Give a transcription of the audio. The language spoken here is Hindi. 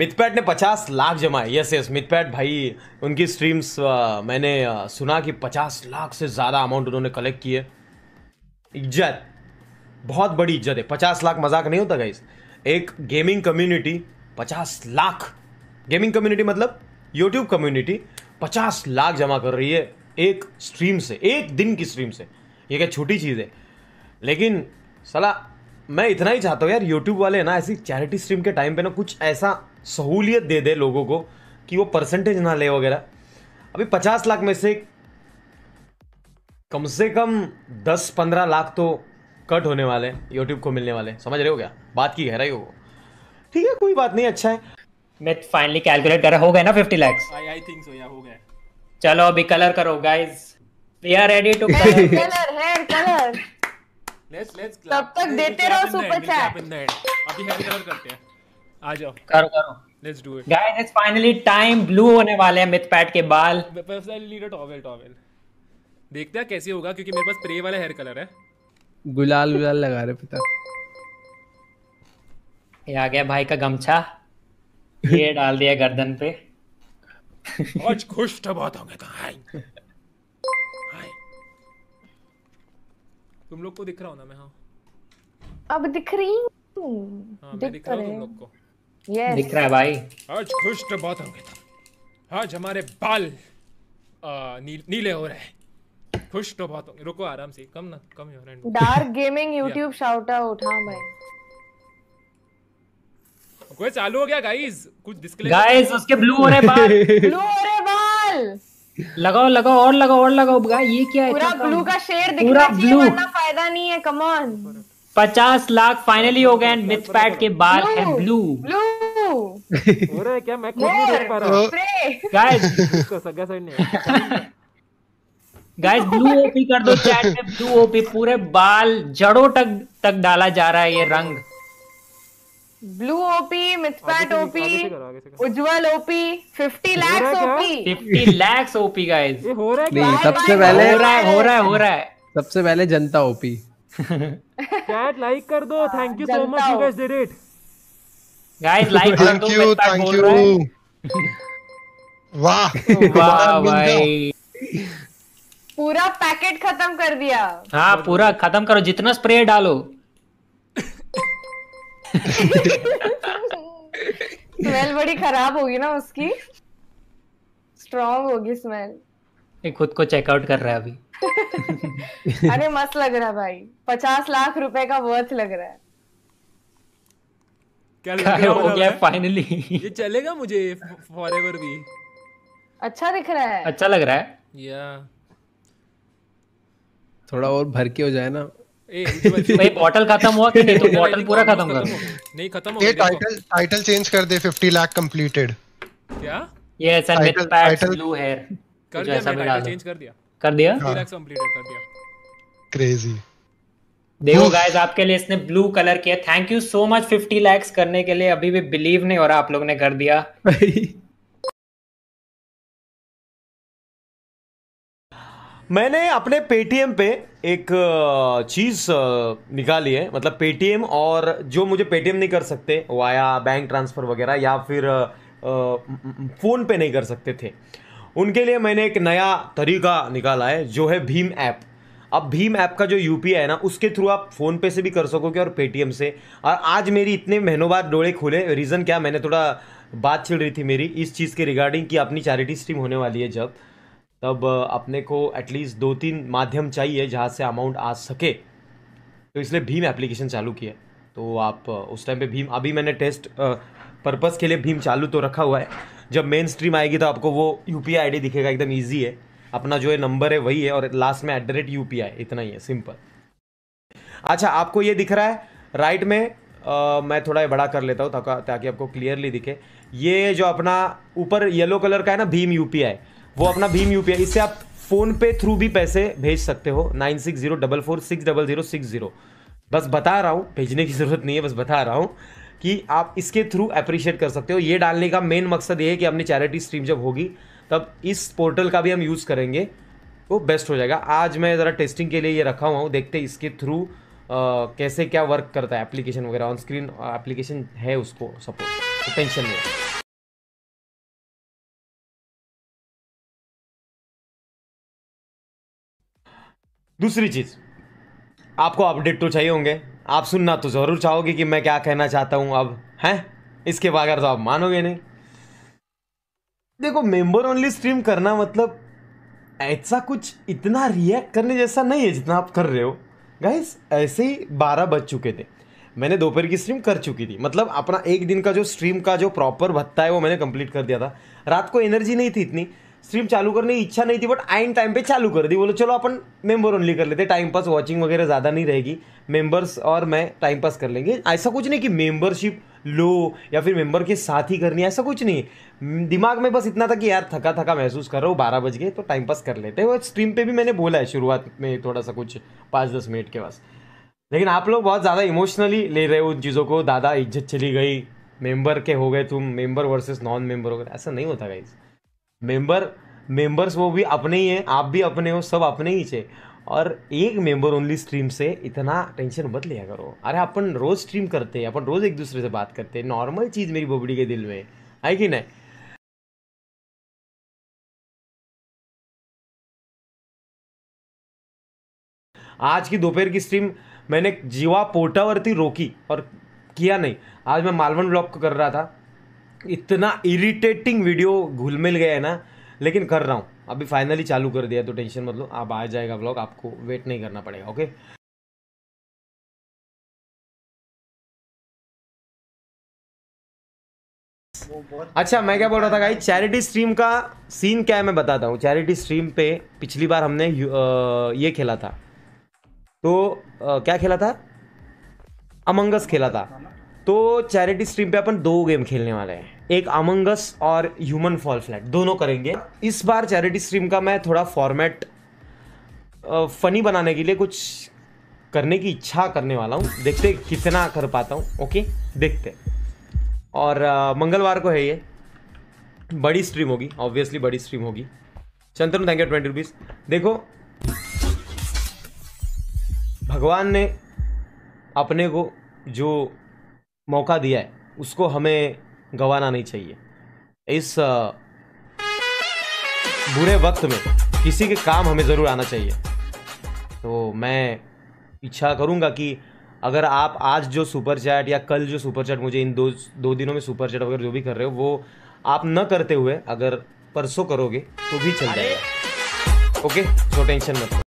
मिथपैट ने पचास लाख जमाए यस यस मिथपैट भाई उनकी स्ट्रीम्स मैंने सुना कि पचास लाख से ज़्यादा अमाउंट उन्होंने कलेक्ट किए इज्जत बहुत बड़ी इज्जत है पचास लाख मजाक नहीं होता गाइस एक गेमिंग कम्युनिटी पचास लाख गेमिंग कम्युनिटी मतलब यूट्यूब कम्युनिटी पचास लाख जमा कर रही है एक स्ट्रीम से एक दिन की स्ट्रीम से ये क्या छोटी चीज़ है लेकिन सलाह मैं इतना ही चाहता हूँ यार यूट्यूब वाले ना ऐसी चैरिटी स्ट्रीम के टाइम पे ना कुछ ऐसा सहूलियत दे दे लोगों को कि वो परसेंटेज ना ले वगैरह अभी पचास लाख में से कम से कम दस पंद्रह लाख तो कट होने वाले यूट्यूब को मिलने वाले समझ रहे हो क्या बात की गहराई हो ठीक है कोई बात नहीं अच्छा है मैं फाइनली कैलकुलेट कर रहा हो गया ना fifty lakhs I I think so या हो गया चलो अभी कलर करो guys we are ready to colour hair colour let's let's तब तक देते रहो सुपर चैट अभी हैंड ओवर करते हैं आ जाओ करो करो let's do it guys it's finally time blue होने वाले हैं मिथ पैट के बाल personally need a towel towel देखते हैं कैसे होगा क्योंकि मेरे पास स्प्रे वाला हेयर कलर है गुलाल गुलाल लगा रहे पिता ये आ गया भाई का गमछा ये डाल दिया गर्दन पे आज खुश तो बहुत होंगे कहाँ तुम लोग को दिख रहा हो ना मैं हाँ अब दिख रही हूँ हाँ मैं दिख रहा हूँ तुम लोग को यस दिख रहा है भाई आज खुश तो बहुत हो गए तुम आज हमारे बाल आ, नी, नीले हो रहे हैं खुश तो बहुत हो गए रुको आराम से कम ना कम हो रहा है dark gaming YouTube shout out हाँ भाई कोई चालू हो गया गाइस कुछ डिस्क्लेमर गाइस उसके ब्लू हो रहे बाल ब्लू हो लगाओ लगाओ और लगाओ और लगाओ ये क्या है पूरा ब्लू का शेयर दिखना चाहिए वरना फायदा नहीं है कम ऑन पचास लाख फाइनली हो गए मिथ पैट के बाद है ब्लू ब्लू हो क्या मैं खुद नहीं देख पा रहा इसको सगा साइड नहीं गाइस ब्लू ओपी कर दो चैट में ब्लू ओपी पूरे बाल जड़ों तक तक डाला जा रहा है ये रंग blue OP Mythpat OP Ujjwal OP fifty lakhs OP fifty lakhs OP guys ये हो रहा है सबसे पहले हो रहा है हो रहा है हो रहा है सबसे पहले जनता ओपी चैट लाइक कर दो thank you so much you guys did it guys like कर दो थैंक यू थैंक यू वाह वाह भाई पूरा पैकेट खत्म कर दिया हाँ पूरा खत्म करो जितना स्प्रे डालो स्मेल बड़ी खराब होगी ना उसकी स्ट्रॉन्ग होगी स्मेल ये खुद को चेकआउट कर रहा है अभी अरे मस्त लग रहा है भाई पचास लाख रुपए का वर्थ लग रहा है क्या लग रहा हो गया फाइनली ये चलेगा मुझे फॉरएवर भी अच्छा दिख रहा है अच्छा लग रहा है या थोड़ा और भर के हो जाए ना बॉटल खत्म हुआ कि तो बॉटल पूरा खत्म कर नहीं खत्म हो टाइटल टाइटल चेंज कर दे 50 लाख कंप्लीटेड क्या yes and with blue hair कर दिया चेंज कर दिया कर दिया 50 लाख कंप्लीटेड कर दिया क्रेजी देखो गाइस आपके लिए इसने ब्लू कलर किया thank you so much 50 lakh करने के लिए अभी भी बिलीव नहीं हो रहा आप लोग ने कर दिया मैंने अपने पेटीएम पे एक चीज़ निकाली है मतलब पेटीएम और जो मुझे पेटीएम नहीं कर सकते वाया बैंक ट्रांसफ़र वगैरह या फिर फ़ोन पे नहीं कर सकते थे उनके लिए मैंने एक नया तरीका निकाला है जो है भीम ऐप अब भीम ऐप का जो यू है ना उसके थ्रू आप फ़ोन पे से भी कर सकोगे और पेटीएम से और आज मेरी इतने महीनों बाद डोड़े खुले रीज़न क्या मैंने थोड़ा बात छिड़ रही थी मेरी इस चीज़ के रिगार्डिंग कि अपनी चैरिटी स्ट्रीम होने वाली है जब तब अपने को एटलीस्ट दो तीन माध्यम चाहिए जहाँ से अमाउंट आ सके तो इसलिए भीम एप्लीकेशन चालू किया तो आप उस टाइम पे भीम अभी मैंने टेस्ट पर्पज़ के लिए भीम चालू तो रखा हुआ है जब मेन स्ट्रीम आएगी तो आपको वो यू पी आई दिखेगा एकदम ईजी है अपना जो है नंबर है वही है और लास्ट में at the rate U P I इतना ही है सिंपल अच्छा आपको ये दिख रहा है राइट में आ, मैं थोड़ा बड़ा कर लेता हूँ ताकि आपको क्लियरली दिखे ये जो अपना ऊपर येलो कलर का है ना भीम यू पी आई वो अपना भीम यू इससे आप फोन पे थ्रू भी पैसे भेज सकते हो nine six zero double four six double zero six zero बस बता रहा हूँ भेजने की ज़रूरत नहीं है बस बता रहा हूँ कि आप इसके थ्रू अप्रिशिएट कर सकते हो ये डालने का मेन मकसद ये है कि अपनी चैरिटी स्ट्रीम जब होगी तब इस पोर्टल का भी हम यूज़ करेंगे वो तो बेस्ट हो जाएगा आज मैं ज़रा टेस्टिंग के लिए ये रखा हुआ हूँ देखते इसके थ्रू कैसे क्या वर्क करता है एप्लीकेशन वगैरह ऑन स्क्रीन एप्लीकेशन है उसको सपोर्ट तो टेंशन नहीं दूसरी चीज़ आपको अपडेट तो चाहिए होंगे आप सुनना तो ज़रूर चाहोगे कि मैं क्या कहना चाहता हूं अब हैं इसके बगैर तो आप मानोगे नहीं देखो मेंबर ओनली स्ट्रीम करना मतलब ऐसा कुछ इतना रिएक्ट करने जैसा नहीं है जितना आप कर रहे हो गाइस ऐसे ही बारह बज चुके थे मैंने दोपहर की स्ट्रीम कर चुकी थी मतलब अपना एक दिन का जो स्ट्रीम का जो प्रॉपर भत्ता है वो मैंने कंप्लीट कर दिया था रात को एनर्जी नहीं थी इतनी स्ट्रीम चालू करने की इच्छा नहीं थी बट आइन टाइम पे चालू कर दी बोलो चलो अपन मेंबर ओनली कर लेते टाइम पास वॉचिंग वगैरह ज़्यादा नहीं रहेगी मेंबर्स और मैं टाइम पास कर लेंगे ऐसा कुछ नहीं कि मेंबरशिप लो या फिर मेंबर के साथ ही करनी ऐसा कुछ नहीं दिमाग में बस इतना था कि यार थका थका महसूस कर रहा हूँ बारह बज गए तो टाइम पास कर लेते हैं स्ट्रीम पर भी मैंने बोला है शुरुआत में थोड़ा सा कुछ पाँच दस मिनट के पास लेकिन आप लोग बहुत ज़्यादा इमोशनली ले रहे हो उन चीज़ों को दादा इज्जत चली गई मेंबर के हो गए तुम मेंबर वर्सेस नॉन मेंबर हो गए ऐसा नहीं होता गाइज़ मेंबर मेंबर्स वो भी अपने ही हैं आप भी अपने हो सब अपने ही छे और एक मेंबर ओनली स्ट्रीम से इतना टेंशन मत लिया करो अरे अपन रोज़ स्ट्रीम करते हैं अपन रोज़ एक दूसरे से बात करते हैं नॉर्मल चीज़ मेरी बोबड़ी के दिल में है कि नहीं आज की दोपहर की स्ट्रीम मैंने जीवा पोटावरती रोकी और किया नहीं आज मैं मालवन ब्लॉक को कर रहा था इतना इरिटेटिंग वीडियो घुल मिल गया है ना लेकिन कर रहा हूँ अभी फाइनली चालू कर दिया तो टेंशन मतलब आप आ जाएगा ब्लॉग आपको वेट नहीं करना पड़ेगा ओके अच्छा मैं क्या बोल रहा था भाई चैरिटी स्ट्रीम का सीन क्या है मैं बताता हूँ चैरिटी स्ट्रीम पे पिछली बार हमने ये खेला था तो क्या खेला था अमंगस खेला था तो चैरिटी स्ट्रीम पे अपन दो गेम खेलने वाले हैं एक अमंगस और ह्यूमन फॉल फ्लैट दोनों करेंगे इस बार चैरिटी स्ट्रीम का मैं थोड़ा फॉर्मेट फ़नी बनाने के लिए कुछ करने की इच्छा करने वाला हूँ देखते कितना कर पाता हूँ ओके देखते और आ, मंगलवार को है ये बड़ी स्ट्रीम होगी ऑब्वियसली बड़ी स्ट्रीम होगी Chandra thank you twenty rupees देखो भगवान ने अपने को जो मौका दिया है उसको हमें गंवाना नहीं चाहिए इस बुरे वक्त में किसी के काम हमें ज़रूर आना चाहिए तो मैं इच्छा करूँगा कि अगर आप आज जो सुपर चैट या कल जो सुपर चैट मुझे इन दो दो दिनों में सुपर चैट वगैरह जो भी कर रहे हो वो आप न करते हुए अगर परसों करोगे तो भी चल जाएगा ओके सो तो टेंशन मत